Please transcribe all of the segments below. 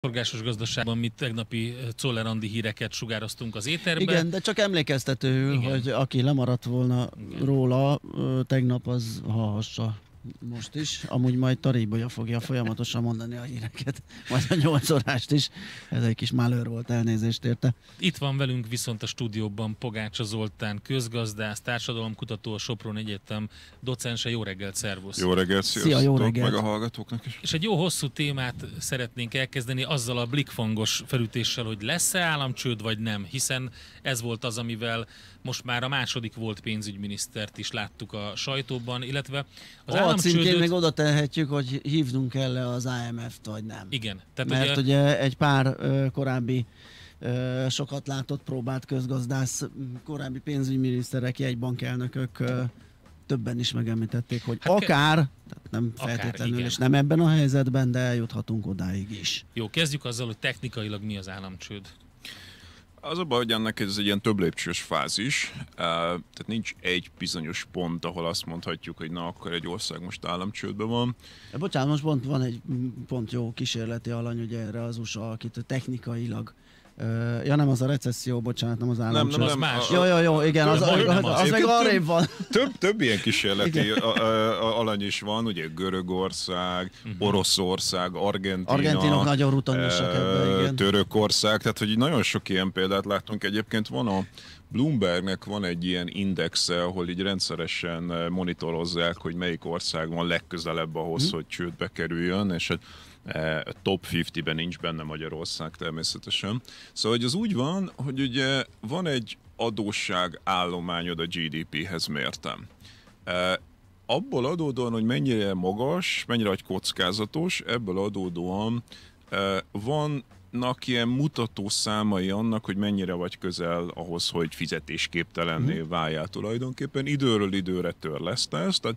forgásos gazdaságban mi tegnapi eh, Czollerandi híreket sugároztunk az éterben. Igen, de csak emlékeztetőül, Igen. hogy aki lemaradt volna Igen. róla, tegnap az hallhassa most is. Amúgy majd Tarébolya fogja folyamatosan mondani a híreket, majd a nyolc órást is. Ez egy kis malőr volt, elnézést érte. Itt van velünk viszont a stúdióban Pogácsa Zoltán, közgazdász, társadalomkutató, a Sopron Egyetem docense. Jó reggelt, szervusz! Jó reggelt, sziasztok, Szia, jó reggelt. meg a hallgatóknak is. És egy jó hosszú témát szeretnénk elkezdeni azzal a blikfangos felütéssel, hogy lesz-e államcsőd vagy nem, hiszen ez volt az, amivel most már a második volt pénzügyminisztert is láttuk a sajtóban, illetve az oh, a címkén még oda tehetjük, hogy hívnunk kell -e az IMF-t, vagy nem. Igen. Tehát Mert ugye... ugye egy pár korábbi sokat látott próbát közgazdász, korábbi pénzügyminiszterek, jegybankelnökök többen is megemlítették, hogy hát akár, tehát nem akár, feltétlenül, igen. és nem ebben a helyzetben, de eljuthatunk odáig is. Jó, kezdjük azzal, hogy technikailag mi az államcsőd. Az a baj, hogy ennek ez egy ilyen több lépcsős fázis, uh, tehát nincs egy bizonyos pont, ahol azt mondhatjuk, hogy na, akkor egy ország most államcsődben van. Bocsánat, most pont van egy pont jó kísérleti alany ugye erre az USA, akit technikailag uh, Ja nem, az a recesszió, bocsánat, nem az állam. Nem, nem, nem, más. Jó, jó, jó, igen, az, az, az, az meg arrébb van. Több, több ilyen kísérleti alany is van, ugye Görögország, mhm. Oroszország, Argentina. Argentinok nagyon rutanyosak ebben, igen. Törökország, tehát hogy nagyon sok ilyen példát láttunk. Egyébként van a Bloombergnek van egy ilyen indexe, ahol így rendszeresen monitorozzák, hogy melyik ország van legközelebb ahhoz, hm. hogy csődbe kerüljön, és hát Eh, a top 50-ben nincs benne Magyarország természetesen. Szóval hogy az úgy van, hogy ugye van egy adósság állományod a GDP-hez mértem eh, abból adódóan, hogy mennyire magas, mennyire egy kockázatos, ebből adódóan eh, vannak ilyen mutató számai annak, hogy mennyire vagy közel ahhoz, hogy fizetésképtelenné mhm. váljál tulajdonképpen. Időről időre ezt, tehát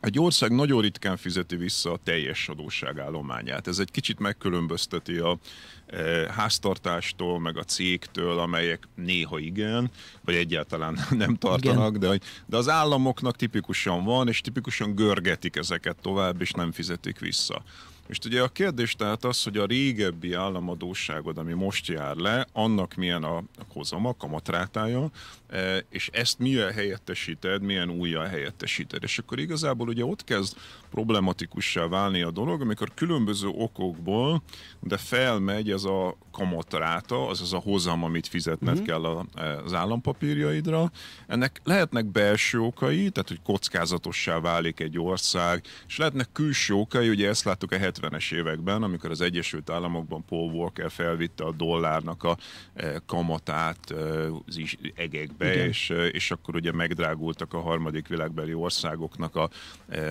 egy ország nagyon ritkán fizeti vissza a teljes adósságállományát. Ez egy kicsit megkülönbözteti a e, háztartástól, meg a cégtől, amelyek néha igen, vagy egyáltalán nem tartanak, de, de az államoknak tipikusan van, és tipikusan görgetik ezeket tovább, és nem fizetik vissza. Most ugye a kérdés tehát az, hogy a régebbi államadóságod, ami most jár le, annak milyen a hozama, kamatrátája, e, és ezt milyen helyettesíted, milyen újjal helyettesíted. És akkor igazából ugye ott kezd problematikussá válni a dolog, amikor különböző okokból, de felmegy ez a kamatráta, az az a hozam, amit fizetned mm-hmm. kell e, az állampapírjaidra. Ennek lehetnek belső okai, tehát hogy kockázatossá válik egy ország, és lehetnek külső okai, ugye ezt láttuk a 70-es években, amikor az Egyesült Államokban Paul Walker felvitte a dollárnak a e, kamatát e, az egekbe, és, e, és akkor ugye megdrágultak a harmadik világbeli országoknak a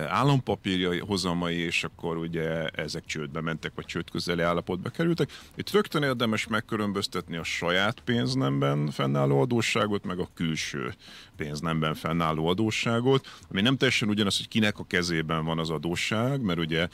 állampapírja hozamai, és akkor ugye ezek csődbe mentek, vagy csőd közeli állapotba kerültek. Itt rögtön érdemes megkülönböztetni a saját pénznemben fennálló adósságot, meg a külső pénznemben fennálló adósságot, ami nem teljesen ugyanaz, hogy kinek a kezében van az adósság, mert ugye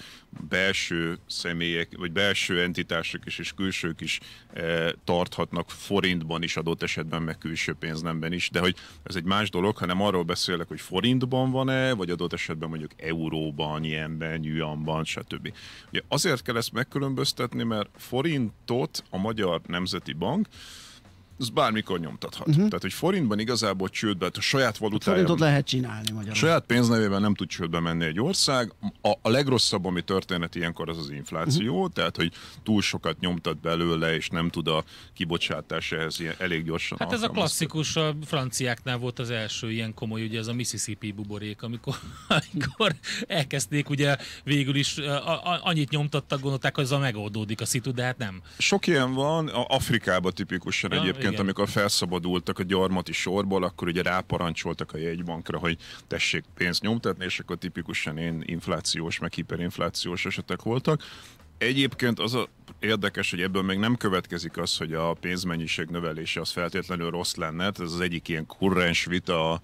belső belső személyek, vagy belső entitások is, és külsők is e, tarthatnak forintban is adott esetben, meg külső pénznemben is, de hogy ez egy más dolog, hanem arról beszélek, hogy forintban van-e, vagy adott esetben mondjuk euróban, ilyenben, yuanban, stb. Ugye azért kell ezt megkülönböztetni, mert forintot a Magyar Nemzeti Bank az bármikor nyomtathat. Uh-huh. Tehát, hogy forintban igazából csődbe, a saját valutájában... Forintot lehet csinálni magyarul. Saját pénznevében nem tud csődbe menni egy ország. A, a legrosszabb, ami történet ilyenkor, az az infláció, uh-huh. tehát, hogy túl sokat nyomtat belőle, és nem tud a kibocsátás ehhez ilyen, elég gyorsan Hát ez a klasszikus, a franciáknál volt az első ilyen komoly, ugye ez a Mississippi buborék, amikor, amikor elkezdték, ugye végül is a, a, annyit nyomtattak, gondolták, hogy ez a megoldódik a szitu, de hát nem. Sok ilyen van, Afrikában tipikusan ja, egyébként egyébként, igen. amikor felszabadultak a gyarmati sorból, akkor ugye ráparancsoltak a jegybankra, hogy tessék pénzt nyomtatni, és akkor tipikusan én inflációs, meg hiperinflációs esetek voltak. Egyébként az a érdekes, hogy ebből még nem következik az, hogy a pénzmennyiség növelése az feltétlenül rossz lenne. Ez az egyik ilyen kurrens vita a,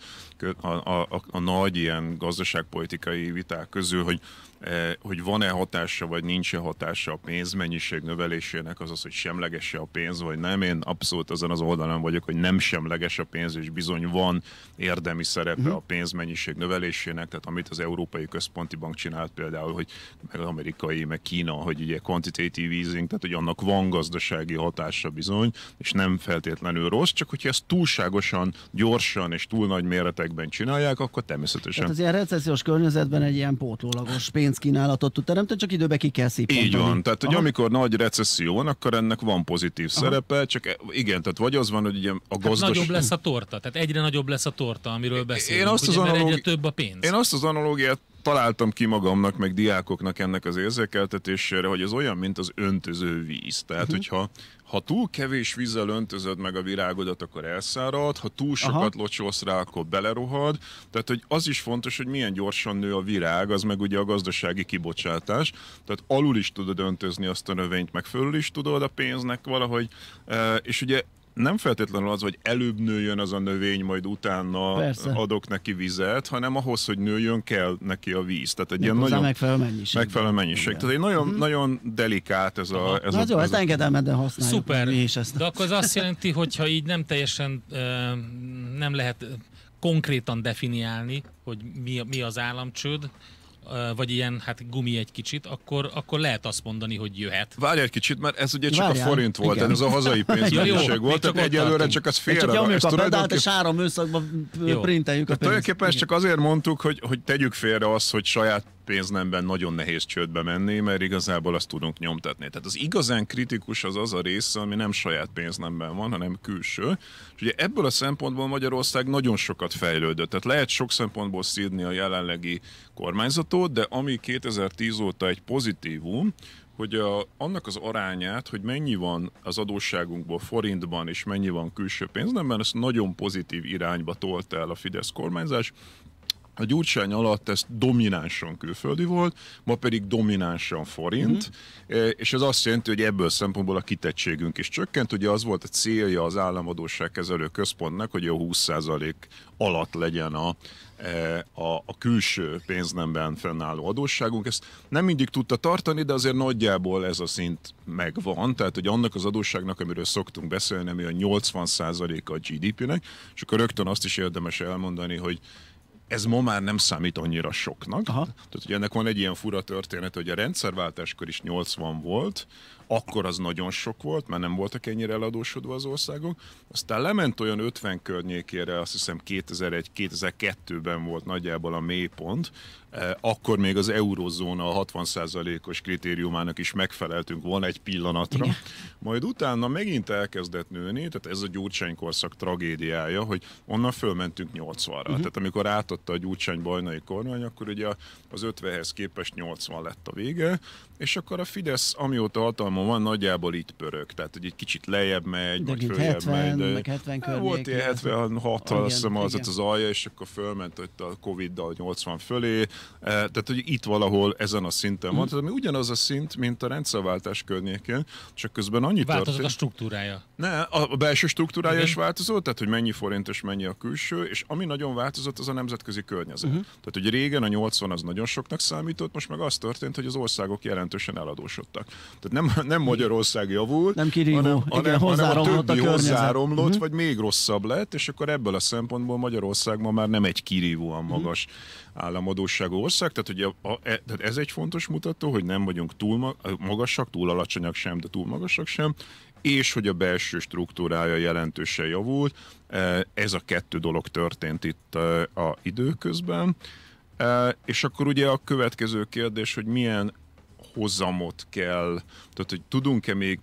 a, a, a, a nagy ilyen gazdaságpolitikai viták közül, hogy e, hogy van-e hatása, vagy nincs-e hatása a pénzmennyiség növelésének, azaz, hogy semleges a pénz, vagy nem. Én abszolút azon az oldalon vagyok, hogy nem semleges a pénz, és bizony van érdemi szerepe uh-huh. a pénzmennyiség növelésének, tehát amit az Európai Központi Bank csinált például, hogy meg az amerikai, meg Kína, hogy ugye quantitative leasing, tehát hogy annak van gazdasági hatása bizony, és nem feltétlenül rossz, csak hogyha ezt túlságosan, gyorsan és túl nagy méretekben csinálják, akkor természetesen. Tehát az ilyen recessziós környezetben egy ilyen pótlólagos pénzkínálatot tud teremteni, csak időbe ki kell szépen. Így van, tehát hogy Aha. amikor nagy recesszió van, akkor ennek van pozitív Aha. szerepe, csak e- igen, tehát vagy az van, hogy ugye a hát gazdaság nagyobb lesz a torta, tehát egyre nagyobb lesz a torta, amiről beszélünk, én azt az analógi... egyre több a pénz. Én azt az analógiát találtam ki magamnak, meg diákoknak ennek az érzékeltetésére, hogy ez olyan, mint az öntöző víz. Tehát, uh-huh. hogyha ha túl kevés vízzel öntözöd meg a virágodat, akkor elszárad, ha túl sokat Aha. locsolsz rá, akkor belerohad. Tehát, hogy az is fontos, hogy milyen gyorsan nő a virág, az meg ugye a gazdasági kibocsátás. Tehát alul is tudod öntözni azt a növényt, meg fölül is tudod a pénznek valahogy. Eh, és ugye nem feltétlenül az, hogy előbb nőjön az a növény, majd utána Persze. adok neki vizet, hanem ahhoz, hogy nőjön, kell neki a víz. Tehát egy ilyen nagyon megfelelő mennyiség. Megfelelő mennyiség. Tehát egy nagyon, mm-hmm. nagyon delikát ez a... Ez Na a, jó, ez ezt engedelmeden használjuk. Szuper. Mi is ezt. De akkor az azt jelenti, hogyha így nem teljesen nem lehet konkrétan definiálni, hogy mi, mi az államcsőd, vagy ilyen hát gumi egy kicsit, akkor, akkor lehet azt mondani, hogy jöhet. Várj egy kicsit, mert ez ugye csak Várján. a forint volt, igen. ez a hazai pénzmennyiség volt, tehát egyelőre csak az félre. Csak nyomjuk a pedált, és három összakban printeljük a pénzt. Tulajdonképpen ezt csak azért mondtuk, hogy, hogy tegyük félre azt, hogy saját pénznemben nagyon nehéz csődbe menni, mert igazából azt tudunk nyomtatni. Tehát az igazán kritikus az az a része, ami nem saját pénznemben van, hanem külső. És ugye ebből a szempontból Magyarország nagyon sokat fejlődött. Tehát lehet sok szempontból szídni a jelenlegi kormányzatot, de ami 2010 óta egy pozitívum, hogy a, annak az arányát, hogy mennyi van az adósságunkból forintban, és mennyi van külső pénznemben, ezt nagyon pozitív irányba tolt el a Fidesz kormányzás, a Gyurcsány alatt ez dominánsan külföldi volt, ma pedig dominánsan forint, mm-hmm. és ez azt jelenti, hogy ebből szempontból a kitettségünk is csökkent. Ugye az volt a célja az államadóságkezelő központnak, hogy a 20% alatt legyen a, eh, a, a külső pénznemben fennálló adósságunk. Ezt nem mindig tudta tartani, de azért nagyjából ez a szint megvan. Tehát, hogy annak az adósságnak, amiről szoktunk beszélni, ami a 80% a GDP-nek, és akkor rögtön azt is érdemes elmondani, hogy ez ma már nem számít annyira soknak. Aha. Tehát, hogy ennek van egy ilyen fura történet, hogy a rendszerváltáskor is 80 volt, akkor az nagyon sok volt, mert nem voltak ennyire eladósodva az országok. Aztán lement olyan 50 környékére, azt hiszem 2001-2002-ben volt nagyjából a mélypont, Eh, akkor még az eurozóna 60%-os kritériumának is megfeleltünk volna egy pillanatra. Igen. Majd utána megint elkezdett nőni, tehát ez a Gyurcsány korszak tragédiája, hogy onnan fölmentünk 80-ra. Uh-huh. Mhm. Tehát amikor átadta a Gyurcsány bajnai kormány, akkor ugye az 50-hez képest 80 lett a vége, és akkor a Fidesz, amióta hatalma van, nagyjából itt pörög. Tehát, hogy egy kicsit lejjebb megy, de vagy följebb 70, megy. De... meg 70 hát környék, volt ilyen 76 az, az, az alja, és akkor fölment ott a Covid-dal 80 fölé, Eh, tehát, hogy itt valahol ezen a szinten van, tehát ami ugyanaz a szint, mint a rendszerváltás környékén, csak közben annyi Változott történt, a struktúrája. Ne, a belső struktúrája is változott, tehát hogy mennyi forint és mennyi a külső, és ami nagyon változott, az a nemzetközi környezet. Uh-huh. Tehát, hogy régen a 80 az nagyon soknak számított, most meg az történt, hogy az országok jelentősen eladósodtak. Tehát nem, nem Magyarország javult, nem kirívó. hanem, hanem, Igen, hanem a többi a hozzáromlott, uh-huh. Mhm. vagy még rosszabb lett, és akkor ebből a szempontból Magyarország ma már nem egy kirívóan mhm. magas uh-huh. államadóság gazdaságú ország, tehát, ugye a, e, tehát ez egy fontos mutató, hogy nem vagyunk túl magasak, túl alacsonyak sem, de túl magasak sem, és hogy a belső struktúrája jelentősen javult. E, ez a kettő dolog történt itt e, a időközben. E, és akkor ugye a következő kérdés, hogy milyen hozamot kell, tehát hogy tudunk-e még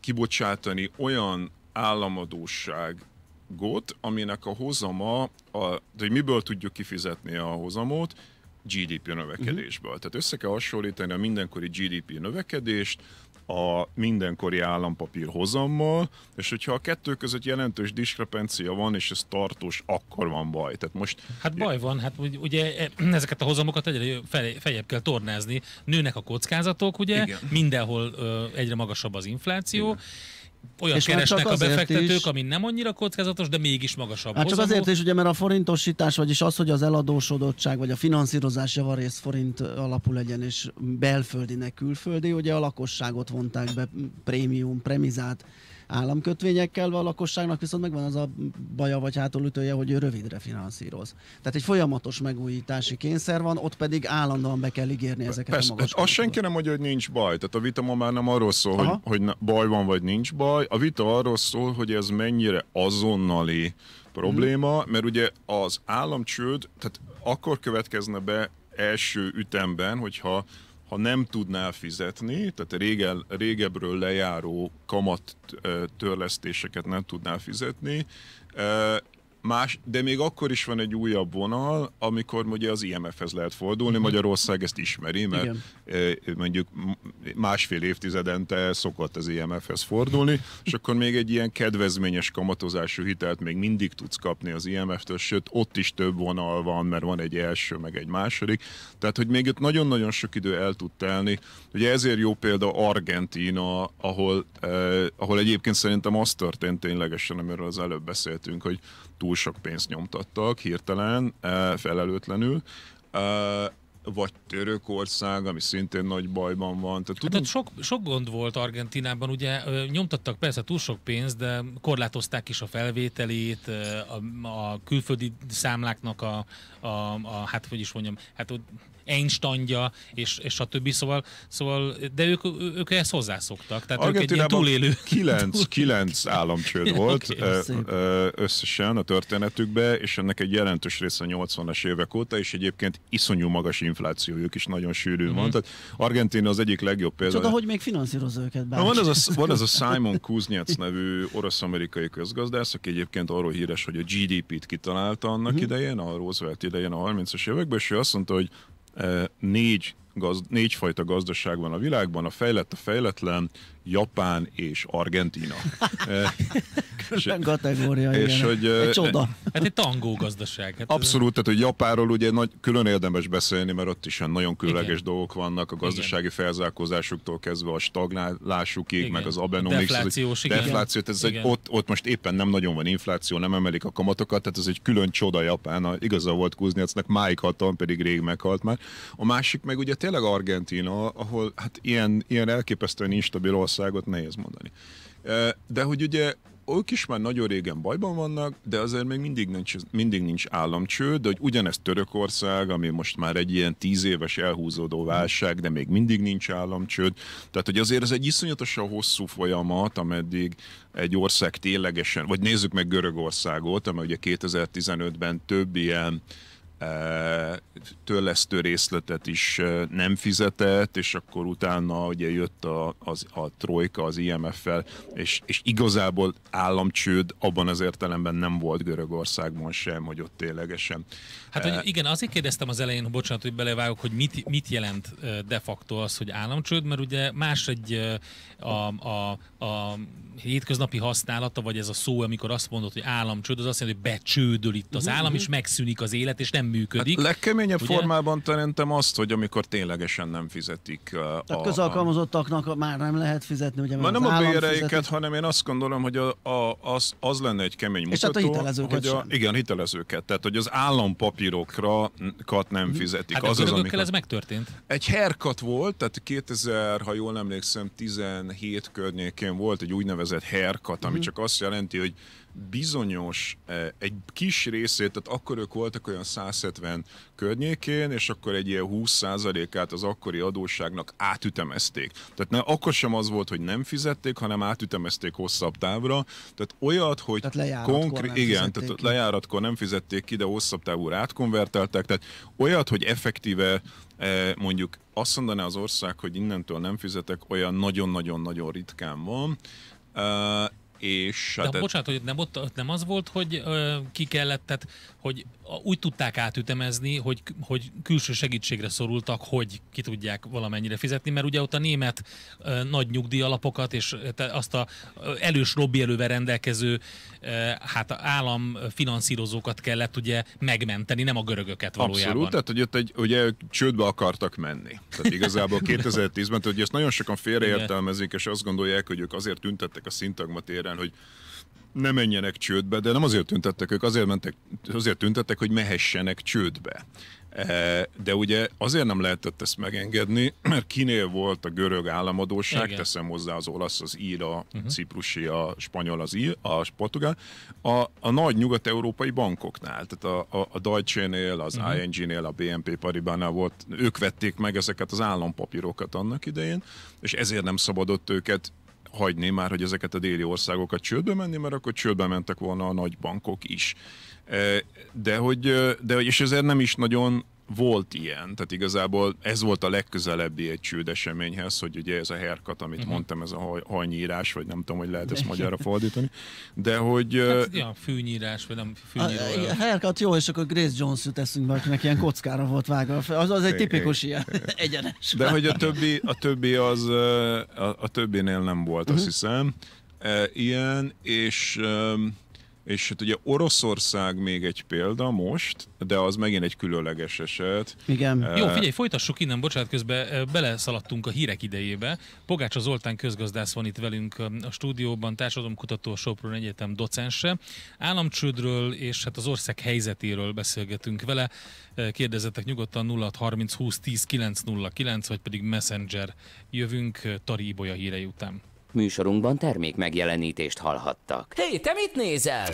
kibocsátani olyan államadóság got, aminek a hozama, a, de hogy miből tudjuk kifizetni a hozamot, GDP növekedésből. Uh-huh. Tehát össze kell hasonlítani a mindenkori GDP növekedést a mindenkori állampapír hozammal, és hogyha a kettő között jelentős diskrepencia van, és ez tartós, akkor van baj. Tehát most... Hát baj van, hát ugye e, ezeket a hozamokat egyre feljebb kell tornázni. Nőnek a kockázatok, ugye? Igen. Mindenhol ö, egyre magasabb az infláció. Igen olyan és hát keresnek a befektetők, is, ami nem annyira kockázatos, de mégis magasabb. Hát csak hozamú. azért is, ugye, mert a forintosítás, vagyis az, hogy az eladósodottság, vagy a finanszírozás javarész forint alapú legyen, és belföldi, ne külföldi, ugye a lakosságot vonták be prémium, premizát. Államkötvényekkel a lakosságnak viszont megvan az a baja vagy hátulütője, hogy ő rövidre finanszíroz. Tehát egy folyamatos megújítási kényszer van, ott pedig állandóan be kell ígérni ezeket Persze, a magas Azt senki nem mondja, hogy nincs baj. Tehát a vita ma már nem arról szól, Aha. hogy, hogy baj van vagy nincs baj. A vita arról szól, hogy ez mennyire azonnali probléma, hmm. mert ugye az államcsőd, tehát akkor következne be első ütemben, hogyha ha nem tudnál fizetni, tehát régen, régebről lejáró kamat törlesztéseket nem tudnál fizetni, Más, de még akkor is van egy újabb vonal, amikor ugye az IMF-hez lehet fordulni, mhm. Magyarország ezt ismeri, mert Igen. E, mondjuk másfél évtizedente szokott az IMF-hez fordulni, és akkor még egy ilyen kedvezményes kamatozású hitelt még mindig tudsz kapni az IMF-től, sőt ott is több vonal van, mert van egy első, meg egy második, tehát hogy még ott nagyon-nagyon sok idő el tud telni. Ugye ezért jó példa Argentína, ahol, eh, ahol egyébként szerintem az történt ténylegesen, amiről az előbb beszéltünk, hogy túl sok pénzt nyomtattak hirtelen, e, felelőtlenül, e, vagy Törökország, ami szintén nagy bajban van. Tehát, hát, hát tudunk... hát sok, sok gond volt Argentinában, ugye nyomtattak persze túl sok pénzt, de korlátozták is a felvételét, a, a külföldi számláknak a, a, a hát hogy is mondjam, hát Einsteinja, és, és a többi, szóval, szóval de ők, ők ehhez hozzászoktak. Tehát ők egy ilyen túlélő. Kilenc, kilenc államcsőd volt okay, összesen a történetükbe, és ennek egy jelentős része a 80-as évek óta, és egyébként iszonyú magas inflációjuk is nagyon sűrűn mm-hmm. van. Mhm. Tehát Argentina az egyik legjobb példa. Csak hogy még finanszírozza őket. Na, Van ez a, van ez a Simon Kuznyac nevű orosz-amerikai közgazdász, aki egyébként arról híres, hogy a GDP-t kitalálta annak mm-hmm. idején, a Roosevelt idején a 30-as években, és ő azt mondta, hogy négy, gazd, fajta gazdaság van a világban, a fejlett, a fejletlen, Japán és Argentina. Eh, külön kategória, és igen. Hogy, egy eh, csoda. Hát egy tangó gazdaság. Hát abszolút, eh. tehát hogy Japánról ugye nagy, külön érdemes beszélni, mert ott is nagyon különleges igen. dolgok vannak, a gazdasági igen. felzárkózásuktól kezdve a stagnálásukig, igen. meg az abenomics. Deflációs, igen. Defláció, tehát ez igen. Egy, ott, ott most éppen nem nagyon van infláció, nem emelik a kamatokat, tehát ez egy külön csoda Japán. A, igaza volt Kuznyacnak, máig hatalom, pedig rég meghalt már. A másik meg ugye tényleg Argentina, ahol hát ilyen, ilyen elképesztően instabil ország országot nehéz mondani. De hogy ugye ők is már nagyon régen bajban vannak, de azért még mindig nincs, mindig nincs államcső, de hogy ugyanezt Törökország, ami most már egy ilyen tíz éves elhúzódó válság, de még mindig nincs államcső. Tehát, hogy azért ez egy iszonyatosan hosszú folyamat, ameddig egy ország ténylegesen, vagy nézzük meg Görögországot, amely ugye 2015-ben több ilyen törlesztő részletet is nem fizetett, és akkor utána ugye jött a, az, a trojka az IMF-fel, és, és igazából államcsőd abban az értelemben nem volt Görögországban sem, hogy ott ténylegesen. Hát hogy igen, azért kérdeztem az elején, bocsánat, hogy belevágok, hogy mit, mit jelent de facto az, hogy államcsőd, mert ugye más egy a, a, a hétköznapi használata, vagy ez a szó, amikor azt mondod, hogy államcsőd, az azt jelenti, hogy becsődöl itt az mhm, állam, mhm. és megszűnik az élet, és nem nem működik. Hát legkeményebb ugye? formában terentem azt, hogy amikor ténylegesen nem fizetik. A, a közalkalmazottaknak már nem lehet fizetni, ugye? Már nem a béreiket, hanem én azt gondolom, hogy a, a, az, az lenne egy kemény mutató. És hát a hitelezőket hogy a, sem. Igen, hitelezőket. Tehát, hogy az állampapírokat nem mhm. fizetik. Hát az, az, amikor... ez megtörtént. Egy herkat volt, tehát 2000, ha jól emlékszem, 17 környékén volt egy úgynevezett herkat, ami mm. csak azt jelenti, hogy bizonyos, eh, egy kis részét, tehát akkor ők voltak olyan 170 környékén, és akkor egy ilyen 20%-át az akkori adósságnak átütemezték. Tehát ne, akkor sem az volt, hogy nem fizették, hanem átütemezték hosszabb távra. Tehát olyat, hogy tehát konkrét, igen, tehát ki. lejáratkor nem fizették ki, de hosszabb távúra átkonverteltek. Tehát olyat, hogy effektíve eh, mondjuk azt mondaná az ország, hogy innentől nem fizetek, olyan nagyon-nagyon-nagyon ritkán van. Eh, és... De hát bocsánat, hogy nem, ott, nem az volt, hogy ö, ki kellett, tehát, hogy úgy tudták átütemezni, hogy, hogy külső segítségre szorultak, hogy ki tudják valamennyire fizetni, mert ugye ott a német ö, nagy nyugdíjalapokat és azt a elős robbi elővel rendelkező ö, hát állam finanszírozókat kellett ugye megmenteni, nem a görögöket valójában. Abszolút, tehát hogy ott egy, ugye csődbe akartak menni. Tehát igazából 2010-ben, tehát, hogy ezt nagyon sokan félreértelmezik, és azt gondolják, hogy ők azért tüntettek a szintagmatér téren, hogy ne menjenek csődbe, de nem azért tüntettek ők, azért, mentek, azért tüntettek, hogy mehessenek csődbe. E, de ugye azért nem lehetett ezt megengedni, mert kinél volt a görög államadóság, Igen. teszem hozzá az olasz, az ír, a uh-huh. ciprusi, a spanyol, az ír, a portugál, a, a nagy nyugat-európai bankoknál, tehát a, a, a Deutsche-nél, az uh-huh. Mhm. ING-nél, a BNP Paribánál volt, ők vették meg ezeket az állampapírokat annak idején, és ezért nem szabadott őket hagyni már, hogy ezeket a déli országokat csődbe menni, mert akkor csődbe mentek volna a nagy bankok is. Eh, de hogy, eh, de és ezért nem is nagyon volt ilyen, tehát igazából ez volt a legközelebbi egy csőd eseményhez, hogy ugye ez a herkat, amit uh-huh. mondtam, ez a hajnyírás, vagy nem tudom, hogy lehet ezt magyarra fordítani, de hogy... Hát, ja, fűnyírás, vagy nem fűnyíró. Herkat jó, és akkor Grace Jones jut eszünk, mert akinek kockára volt vágva, az, az egy tipikus ilyen egyenes. De hogy a többi, a többi az, a, a többinél nem volt, uh-huh. azt mhm. hiszem, ilyen, és és hát ugye Oroszország még egy példa most, de az megint egy különleges eset. Igen. E... Jó, figyelj, folytassuk innen, bocsánat, közben eh, beleszaladtunk a hírek idejébe. Pogácsa Zoltán közgazdász van itt velünk eh, a stúdióban, társadalomkutató Sopron Egyetem docense. Államcsődről és hát az ország helyzetéről beszélgetünk vele. Kérdezzetek nyugodtan 30 20 10 9 vagy pedig Messenger jövünk Tari Ibolya hírei után műsorunkban termék megjelenítést hallhattak. Hé, hey, te mit nézel?